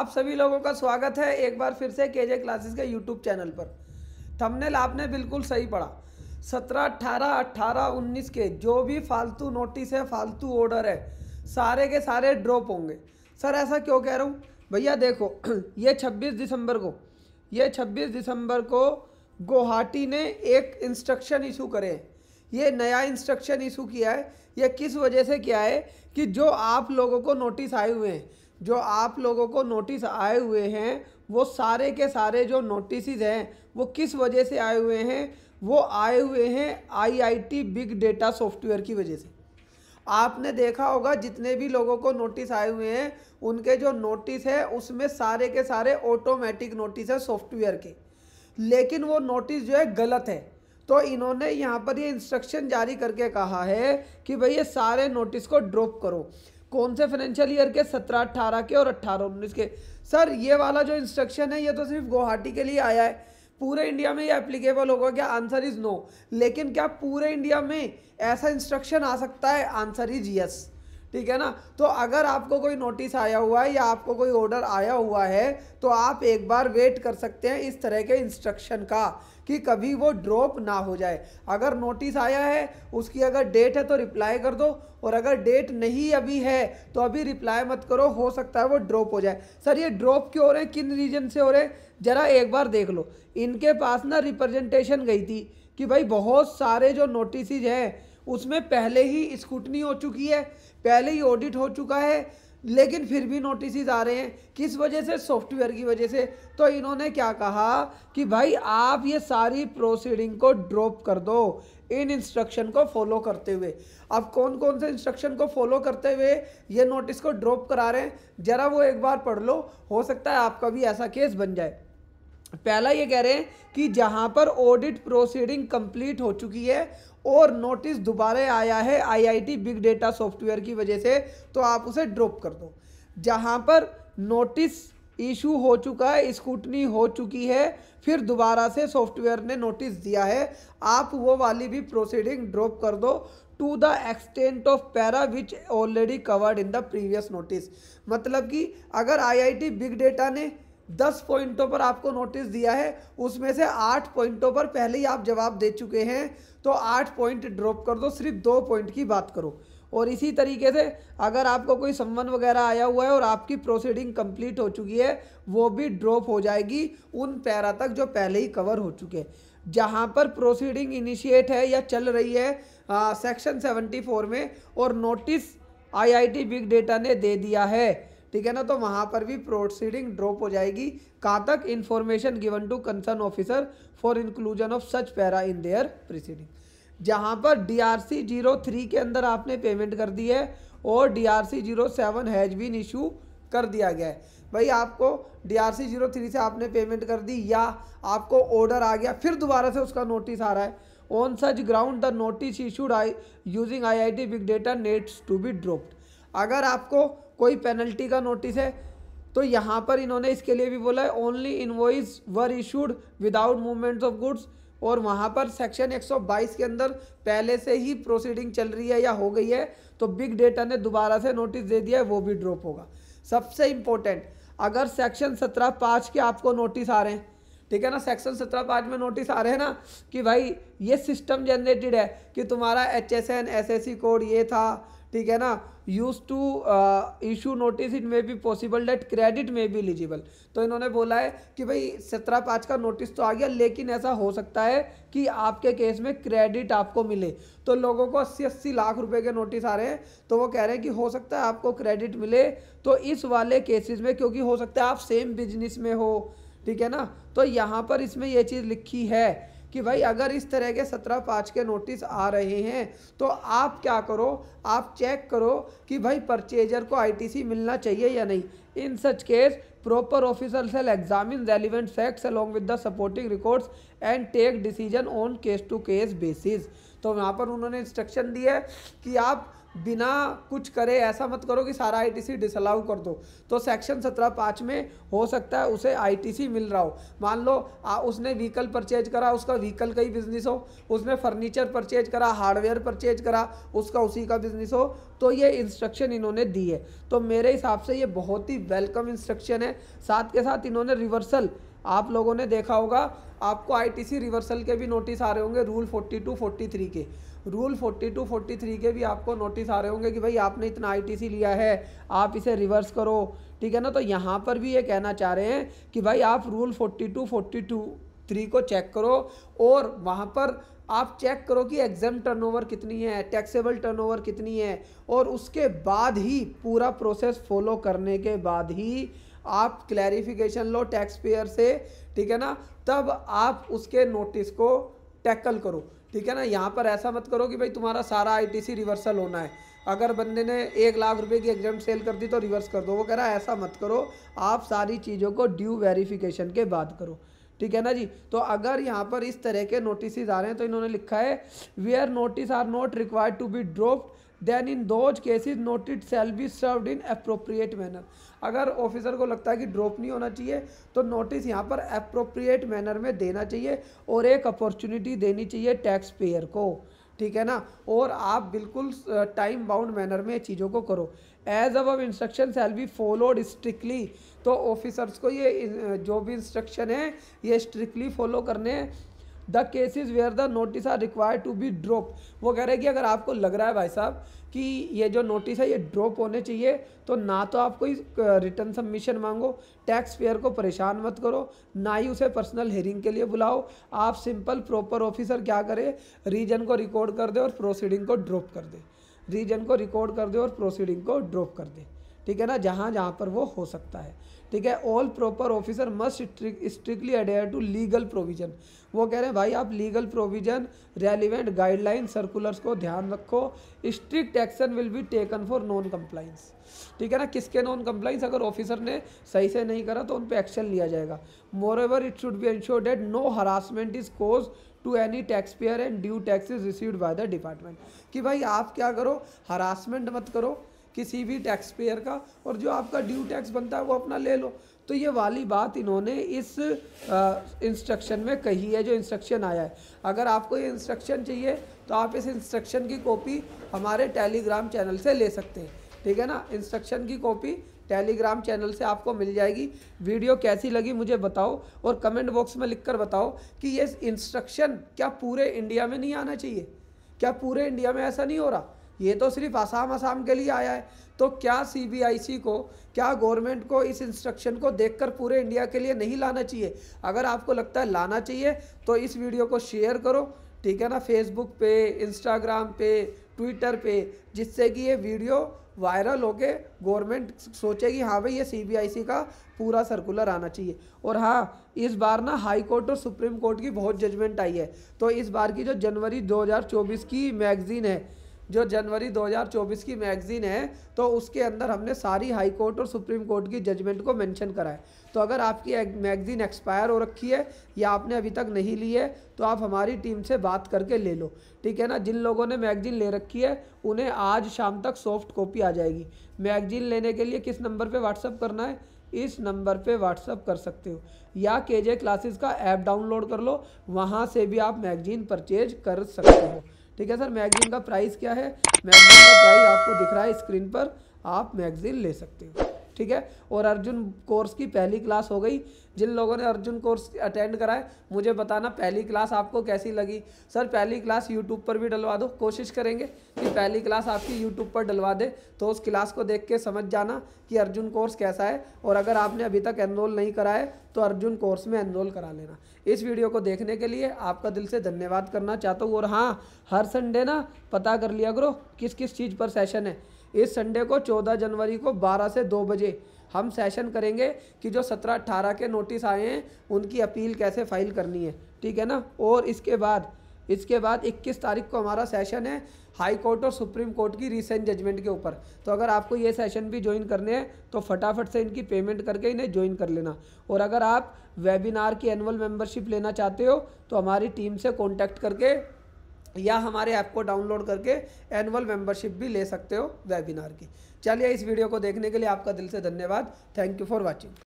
आप सभी लोगों का स्वागत है एक बार फिर से के जे क्लासेस के यूट्यूब चैनल पर थंबनेल आपने बिल्कुल सही पढ़ा सत्रह अट्ठारह अट्ठारह उन्नीस के जो भी फालतू नोटिस है फालतू ऑर्डर है सारे के सारे ड्रॉप होंगे सर ऐसा क्यों कह रहा हूँ भैया देखो ये छब्बीस दिसंबर को ये छब्बीस दिसंबर को गुवाहाटी ने एक इंस्ट्रक्शन इशू करे हैं ये नया इंस्ट्रक्शन इशू किया है यह किस वजह से किया है कि जो आप लोगों को नोटिस आए हुए हैं जो आप लोगों को नोटिस आए हुए हैं वो सारे के सारे जो नोटिस हैं वो किस वजह से आए हुए हैं वो आए हुए हैं आईआईटी बिग डेटा सॉफ्टवेयर की वजह से आपने देखा होगा जितने भी लोगों को नोटिस आए हुए हैं उनके जो नोटिस है उसमें सारे के सारे ऑटोमेटिक नोटिस है सॉफ्टवेयर के लेकिन वो नोटिस जो है गलत है तो इन्होंने यहाँ पर ये इंस्ट्रक्शन जारी करके कहा है कि भाई ये सारे नोटिस को ड्रॉप करो कौन से फाइनेंशियल ईयर के सत्रह अट्ठारह के और अट्ठारह उन्नीस के सर ये वाला जो इंस्ट्रक्शन है ये तो सिर्फ गुवाहाटी के लिए आया है पूरे इंडिया में ये एप्लीकेबल होगा क्या आंसर इज़ नो लेकिन क्या पूरे इंडिया में ऐसा इंस्ट्रक्शन आ सकता है आंसर इज यस ठीक है ना तो अगर आपको कोई नोटिस आया हुआ है या आपको कोई ऑर्डर आया हुआ है तो आप एक बार वेट कर सकते हैं इस तरह के इंस्ट्रक्शन का कि कभी वो ड्रॉप ना हो जाए अगर नोटिस आया है उसकी अगर डेट है तो रिप्लाई कर दो और अगर डेट नहीं अभी है तो अभी रिप्लाई मत करो हो सकता है वो ड्रॉप हो जाए सर ये ड्रॉप क्यों हो रहे हैं किन रीजन से हो रहे हैं ज़रा एक बार देख लो इनके पास ना रिप्रेजेंटेशन गई थी कि भाई बहुत सारे जो नोटिस हैं उसमें पहले ही स्कूटनी हो चुकी है पहले ही ऑडिट हो चुका है लेकिन फिर भी नोटिस आ रहे हैं किस वजह से सॉफ्टवेयर की वजह से तो इन्होंने क्या कहा कि भाई आप ये सारी प्रोसीडिंग को ड्रॉप कर दो इन इंस्ट्रक्शन को फॉलो करते हुए अब कौन कौन से इंस्ट्रक्शन को फॉलो करते हुए ये नोटिस को ड्रॉप करा रहे हैं ज़रा वो एक बार पढ़ लो हो सकता है आपका भी ऐसा केस बन जाए पहला ये कह रहे हैं कि जहां पर ऑडिट प्रोसीडिंग कंप्लीट हो चुकी है और नोटिस दोबारा आया है आईआईटी बिग डेटा सॉफ्टवेयर की वजह से तो आप उसे ड्रॉप कर दो जहां पर नोटिस इशू हो चुका है स्कूटनी हो चुकी है फिर दोबारा से सॉफ्टवेयर ने नोटिस दिया है आप वो वाली भी प्रोसीडिंग ड्रॉप कर दो to the extent of para which already covered in the previous notice मतलब कि अगर आईआईटी बिग डेटा ने दस पॉइंटों पर आपको नोटिस दिया है उसमें से आठ पॉइंटों पर पहले ही आप जवाब दे चुके हैं तो आठ पॉइंट ड्रॉप कर दो सिर्फ दो पॉइंट की बात करो और इसी तरीके से अगर आपको कोई सम्मन वगैरह आया हुआ है और आपकी प्रोसीडिंग कंप्लीट हो चुकी है वो भी ड्रॉप हो जाएगी उन पैरा तक जो पहले ही कवर हो चुके हैं जहाँ पर प्रोसीडिंग इनिशिएट है या चल रही है सेक्शन सेवेंटी में और नोटिस आई बिग डेटा ने दे दिया है ठीक है ना तो वहाँ पर भी प्रोसीडिंग ड्रॉप हो जाएगी कहाँ तक information given to concern officer for inclusion of such para in their preceding जहाँ पर D R C zero three के अंदर आपने पेमेंट कर दी है और D R C zero seven has been issue कर दिया गया है भाई आपको D R C zero three से आपने पेमेंट कर दी या आपको ऑर्डर आ गया फिर दोबारा से उसका नोटिस आ रहा है on such ground the notice issued I using I I T big data needs to be dropped अगर आपको कोई पेनल्टी का नोटिस है तो यहाँ पर इन्होंने इसके लिए भी बोला है only invoice were issued without movements of goods और वहाँ पर सेक्शन 122 के अंदर पहले से ही प्रोसीडिंग चल रही है या हो गई है तो बिग डेटा ने दोबारा से नोटिस दे दिया है वो भी ड्रॉप होगा सबसे इम्पोर्टेंट अगर सेक्शन सत्रह पाँच के आपको नोटिस आ रहे हैं ठीक है ना सेक्शन सत्रह पाँच में नोटिस आ रहे हैं ना कि भाई ये सिस्टम जनरेटेड है कि तुम्हारा H S N S S C code ये था ठीक है ना used to issue notice it may be possible that credit may भी एलिजिबल तो इन्होंने बोला है कि भाई सत्रह पाँच का नोटिस तो आ गया लेकिन ऐसा हो सकता है कि आपके केस में क्रेडिट आपको मिले तो लोगों को अस्सी अस्सी लाख रुपए के नोटिस आ रहे हैं तो वो कह रहे हैं कि हो सकता है आपको क्रेडिट मिले तो इस वाले केसेस में क्योंकि हो सकता है आप सेम बिजनेस में हो ठीक है ना तो यहाँ पर इसमें यह चीज़ लिखी है कि भाई अगर इस तरह के सत्रह पाँच के नोटिस आ रहे हैं तो आप क्या करो आप चेक करो कि भाई परचेजर को आईटीसी मिलना चाहिए या नहीं in such case proper officer shall examine relevant facts along with the supporting records and take decision on case to case basis तो यहाँ पर उन्होंने इंस्ट्रक्शन दिया है कि आप बिना कुछ करे ऐसा मत करो कि सारा आईटीसी डिसअलाउ कर दो तो सेक्शन सत्रह पाँच में हो सकता है उसे आईटीसी मिल रहा हो मान लो आ, उसने व्हीकल परचेज करा उसका व्हीकल का ही बिजनेस हो उसने फर्नीचर परचेज करा हार्डवेयर परचेज करा उसका उसी का बिजनेस हो तो ये इंस्ट्रक्शन इन्होंने दी है तो मेरे हिसाब से ये बहुत ही वेलकम इंस्ट्रक्शन है साथ के साथ इन्होंने रिवर्सल आप लोगों ने देखा होगा आपको आई रिवर्सल के भी नोटिस आ रहे होंगे रूल फोर्टी टू के रूल 42, 43 के भी आपको नोटिस आ रहे होंगे कि भाई आपने इतना आईटीसी लिया है आप इसे रिवर्स करो ठीक है ना तो यहाँ पर भी ये कहना चाह रहे हैं कि भाई आप रूल 42, 42 थ्री को चेक करो और वहाँ पर आप चेक करो कि एग्जाम टर्नओवर कितनी है टैक्सेबल टर्नओवर कितनी है और उसके बाद ही पूरा प्रोसेस फॉलो करने के बाद ही आप क्लैरिफिकेशन लो टैक्स पेयर से ठीक है ना तब आप उसके नोटिस को टैकल करो ठीक है ना यहाँ पर ऐसा मत करो कि भाई तुम्हारा सारा आईटीसी रिवर्सल होना है अगर बंदे ने एक लाख रुपए की एग्जाम सेल कर दी तो रिवर्स कर दो वो कह रहा है ऐसा मत करो आप सारी चीज़ों को ड्यू वेरिफिकेशन के बाद करो ठीक है ना जी तो अगर यहाँ पर इस तरह के नोटिस आ रहे हैं तो इन्होंने लिखा है are notice are not required to be dropped then in those cases it shall be served in appropriate manner अगर ऑफिसर को लगता है कि ड्रॉप नहीं होना चाहिए तो नोटिस यहाँ पर अप्रोप्रिएट मैनर में देना चाहिए और एक अपॉर्चुनिटी देनी चाहिए टैक्स पेयर को ठीक है ना और आप बिल्कुल टाइम बाउंड मैनर में चीज़ों को करो एज अब instruction shall be followed strictly तो ऑफिसर्स को ये जो भी इंस्ट्रक्शन है ये स्ट्रिक्टली फॉलो करने हैं the cases where the notice are required to be drop वो कह रहे हैं कि अगर आपको लग रहा है भाई साहब कि ये जो नोटिस है ये ड्रॉप होने चाहिए तो ना तो आप कोई रिटर्न सबमिशन मांगो टैक्स पेयर को परेशान मत करो ना ही उसे पर्सनल हेयरिंग के लिए बुलाओ आप सिंपल प्रॉपर ऑफिसर क्या करे रीजन को रिकॉर्ड कर दे और प्रोसीडिंग को ड्रॉप कर दे रीजन को रिकॉर्ड कर दे और प्रोसीडिंग को ड्रॉप कर दे ठीक है ना जहाँ जहाँ पर वो हो सकता है ठीक है all proper officer must strictly adhere to legal provision वो कह रहे हैं भाई आप legal provision relevant guideline circulars को ध्यान रखो strict action will be taken for non compliance ठीक है ना किसके नॉन कम्प्लाइंस अगर ऑफिसर ने सही से नहीं करा तो उन पर एक्शन लिया जाएगा moreover it should be ensure that no harassment is caused to any taxpayer and due tax is receive by the department कि भाई आप क्या करो हरासमेंट मत करो किसी भी टैक्स पेयर का और जो आपका ड्यू टैक्स बनता है वो अपना ले लो तो ये वाली बात इन्होंने इस इंस्ट्रक्शन में कही है जो इंस्ट्रक्शन आया है अगर आपको ये इंस्ट्रक्शन चाहिए तो आप इस इंस्ट्रक्शन की कॉपी हमारे टेलीग्राम चैनल से ले सकते हैं ठीक है ना इंस्ट्रक्शन की कॉपी टेलीग्राम चैनल से आपको मिल जाएगी वीडियो कैसी लगी मुझे बताओ और कमेंट बॉक्स में लिखकर बताओ कि ये इंस्ट्रक्शन क्या पूरे इंडिया में नहीं आना चाहिए क्या पूरे इंडिया में ऐसा नहीं हो रहा ये तो सिर्फ आसाम आसाम के लिए आया है तो क्या सीबीआईसी को क्या गवर्नमेंट को इस इंस्ट्रक्शन को देखकर पूरे इंडिया के लिए नहीं लाना चाहिए अगर आपको लगता है लाना चाहिए तो इस वीडियो को शेयर करो ठीक है ना फेसबुक पे इंस्टाग्राम पे ट्विटर पे जिससे कि ये वीडियो वायरल होके गवर्नमेंट सोचेगी हाँ भाई ये सीबीआईसी का पूरा सर्कुलर आना चाहिए और हाँ इस बार ना हाई कोर्ट और सुप्रीम कोर्ट की बहुत जजमेंट आई है तो इस बार की जो जनवरी 2024 की मैगज़ीन है जो जनवरी 2024 की मैगजीन है तो उसके अंदर हमने सारी हाई कोर्ट और सुप्रीम कोर्ट की जजमेंट को मेंशन करा है तो अगर आपकी मैगजीन एक्सपायर हो रखी है या आपने अभी तक नहीं ली है तो आप हमारी टीम से बात करके ले लो ठीक है ना जिन लोगों ने मैगजीन ले रखी है उन्हें आज शाम तक सॉफ्ट कॉपी आ जाएगी मैगजीन लेने के लिए किस नंबर पर व्हाट्सअप करना है इस नंबर पे व्हाट्सअप कर सकते हो या के जे क्लासेस का ऐप डाउनलोड कर लो वहाँ से भी आप मैगजीन परचेज कर सकते हो ठीक है सर मैगजीन का प्राइस क्या है मैगजीन का प्राइस आपको दिख रहा है स्क्रीन पर आप मैगजीन ले सकते हो ठीक है और अर्जुन कोर्स की पहली क्लास हो गई जिन लोगों ने अर्जुन कोर्स अटेंड करा है मुझे बताना पहली क्लास आपको कैसी लगी सर पहली क्लास यूट्यूब पर भी डलवा दो कोशिश करेंगे कि पहली क्लास आपकी यूट्यूब पर डलवा दे तो उस क्लास को देख के समझ जाना कि अर्जुन कोर्स कैसा है और अगर आपने अभी तक एनरोल नहीं करा है तो अर्जुन कोर्स में एनरोल करा लेना इस वीडियो को देखने के लिए आपका दिल से धन्यवाद करना चाहता हूँ और हाँ हर संडे ना पता कर लिया करो किस किस चीज़ पर सेशन है इस संडे को 14 जनवरी को 12 से 2 बजे हम सेशन करेंगे कि जो 17 अट्ठारह के नोटिस आए हैं उनकी अपील कैसे फाइल करनी है ठीक है ना और इसके बाद इसके बाद 21 तारीख को हमारा सेशन है हाई कोर्ट और सुप्रीम कोर्ट की रिसेंट जजमेंट के ऊपर तो अगर आपको ये सेशन भी ज्वाइन करने हैं तो फटाफट से इनकी पेमेंट करके इन्हें ज्वाइन कर लेना और अगर आप वेबिनार की एनुअल मेंबरशिप लेना चाहते हो तो हमारी टीम से कॉन्टैक्ट करके या हमारे ऐप को डाउनलोड करके एनुअल मेंबरशिप भी ले सकते हो वेबिनार की चलिए इस वीडियो को देखने के लिए आपका दिल से धन्यवाद थैंक यू फॉर वॉचिंग